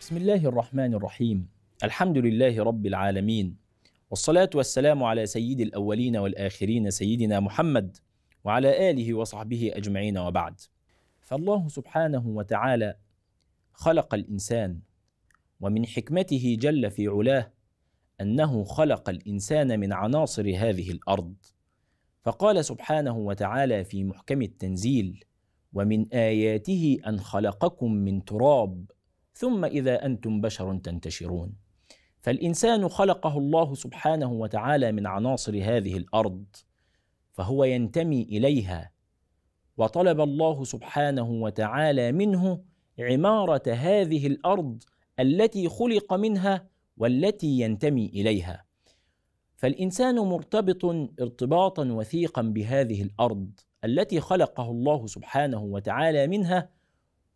بسم الله الرحمن الرحيم الحمد لله رب العالمين والصلاة والسلام على سيد الأولين والآخرين سيدنا محمد وعلى آله وصحبه أجمعين وبعد فالله سبحانه وتعالى خلق الإنسان ومن حكمته جل في علاه أنه خلق الإنسان من عناصر هذه الأرض فقال سبحانه وتعالى في محكم التنزيل ومن آياته أن خلقكم من تراب ثم اذا انتم بشر تنتشرون فالانسان خلقه الله سبحانه وتعالى من عناصر هذه الارض فهو ينتمي اليها وطلب الله سبحانه وتعالى منه عماره هذه الارض التي خلق منها والتي ينتمي اليها فالانسان مرتبط ارتباطا وثيقا بهذه الارض التي خلقه الله سبحانه وتعالى منها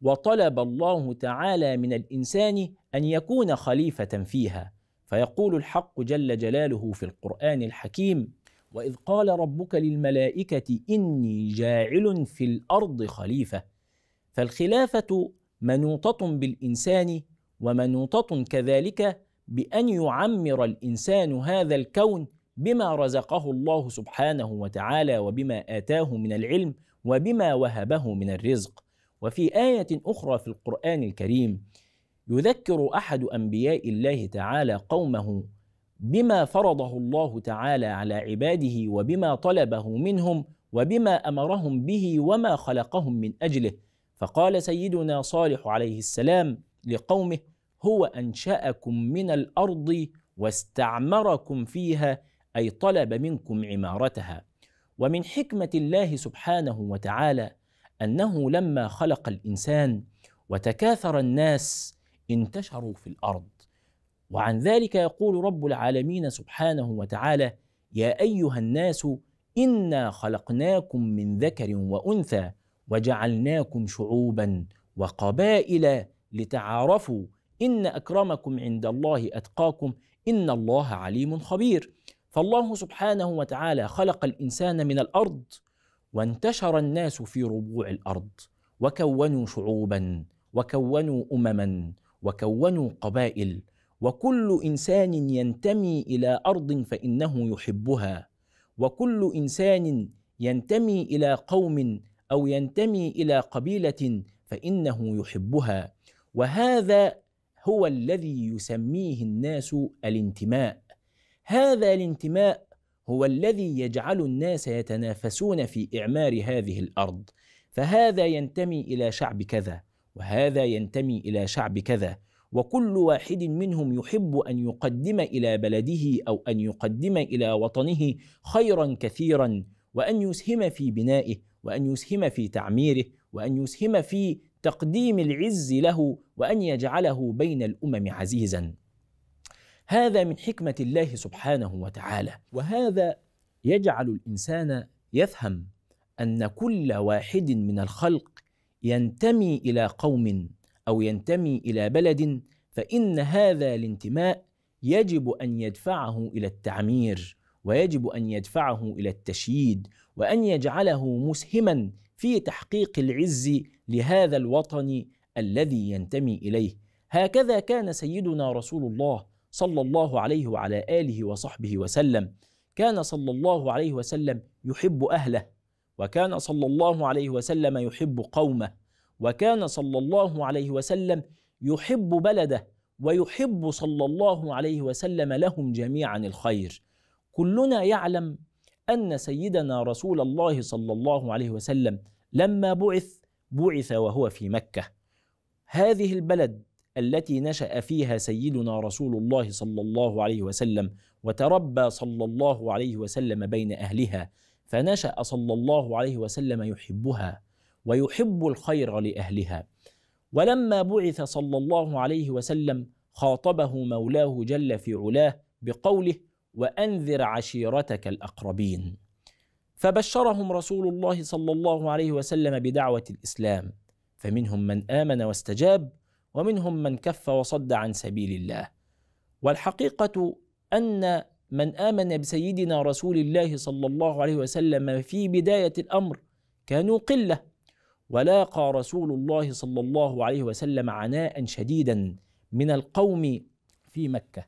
وطلب الله تعالى من الانسان ان يكون خليفه فيها فيقول الحق جل جلاله في القران الحكيم واذ قال ربك للملائكه اني جاعل في الارض خليفه فالخلافه منوطه بالانسان ومنوطه كذلك بان يعمر الانسان هذا الكون بما رزقه الله سبحانه وتعالى وبما اتاه من العلم وبما وهبه من الرزق وفي آية أخرى في القرآن الكريم يذكر أحد أنبياء الله تعالى قومه بما فرضه الله تعالى على عباده وبما طلبه منهم وبما امرهم به وما خلقهم من اجله فقال سيدنا صالح عليه السلام لقومه هو انشاكم من الارض واستعمركم فيها اي طلب منكم عمارتها ومن حكمه الله سبحانه وتعالى انه لما خلق الانسان وتكاثر الناس انتشروا في الارض وعن ذلك يقول رب العالمين سبحانه وتعالى يا ايها الناس انا خلقناكم من ذكر وانثى وجعلناكم شعوبا وقبائل لتعارفوا ان اكرمكم عند الله اتقاكم ان الله عليم خبير فالله سبحانه وتعالى خلق الانسان من الارض وانتشر الناس في ربوع الارض وكونوا شعوبا وكونوا امما وكونوا قبائل وكل انسان ينتمي الى ارض فانه يحبها وكل انسان ينتمي الى قوم او ينتمي الى قبيله فانه يحبها وهذا هو الذي يسميه الناس الانتماء هذا الانتماء هو الذي يجعل الناس يتنافسون في إعمار هذه الأرض فهذا ينتمي إلى شعب كذا وهذا ينتمي إلى شعب كذا وكل واحد منهم يحب ان يقدم الى بلده او ان يقدم الى وطنه خيرا كثيرا وان يسهم في بنائه وان يسهم في تعميره وان يسهم في تقديم العز له وان يجعله بين الامم عزيزا هذا من حكمة الله سبحانه وتعالى وهذا يجعل الإنسان يفهم أن كل واحد من الخلق ينتمي إلى قوم أو ينتمي إلى بلد فإن هذا الانتماء يجب أن يدفعه إلى التعمير ويجب أن يدفعه إلى التشييد وأن يجعله مسهما في تحقيق العز لهذا الوطن الذي ينتمي إليه هكذا كان سيدنا رسول الله صلى الله عليه وعلى آله وصحبه وسلم كان صلى الله عليه وسلم يحب أهله وكان صلى الله عليه وسلم يحب قومه وكان صلى الله عليه وسلم يحب بلده ويحب صلى الله عليه وسلم لهم جميعا الخير كلنا يعلم ان سيدنا رسول الله صلى الله عليه وسلم لما بعث بعث وهو في مكه هذه البلد التي نشأ فيها سيدنا رسول الله صلى الله عليه وسلم وتربى صلى الله عليه وسلم بين أهلها فنشأ صلى الله عليه وسلم يحبها ويحب الخير لأهلها ولما بعث صلى الله عليه وسلم خاطبه مولاه جل في علاه بقوله وأنذر عشيرتك الأقربين فبشرهم رسول الله صلى الله عليه وسلم بدعوة الإسلام فمنهم من آمن واستجاب ومنهم من كف وصد عن سبيل الله والحقيقه ان من امن بسيدنا رسول الله صلى الله عليه وسلم في بدايه الامر كانوا قله ولاقى رسول الله صلى الله عليه وسلم عناء شديدا من القوم في مكه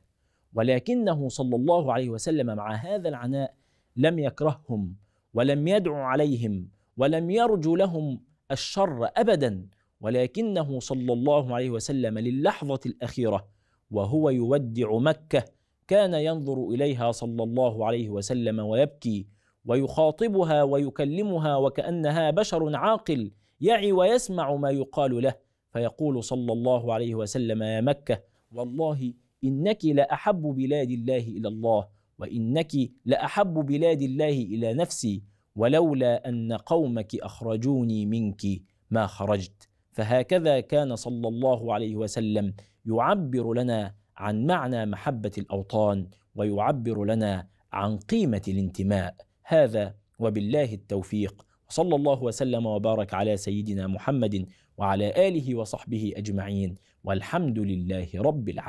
ولكنه صلى الله عليه وسلم مع هذا العناء لم يكرههم ولم يدعو عليهم ولم يرجو لهم الشر ابدا ولكنه صلى الله عليه وسلم للحظة الأخيرة وهو يودع مكة كان ينظر إليها صلى الله عليه وسلم ويبكي ويخاطبها ويكلمها وكأنها بشر عاقل يعي ويسمع ما يقال له فيقول صلى الله عليه وسلم يا مكة والله إنك لأحب بلاد الله إلى الله وإنك لأحب بلاد الله إلى نفسي ولولا أن قومك أخرجوني منك ما خرجت فهكذا كان صلى الله عليه وسلم يعبر لنا عن معنى محبه الاوطان ويعبر لنا عن قيمه الانتماء هذا وبالله التوفيق وصلى الله وسلم وبارك على سيدنا محمد وعلى اله وصحبه اجمعين والحمد لله رب العالمين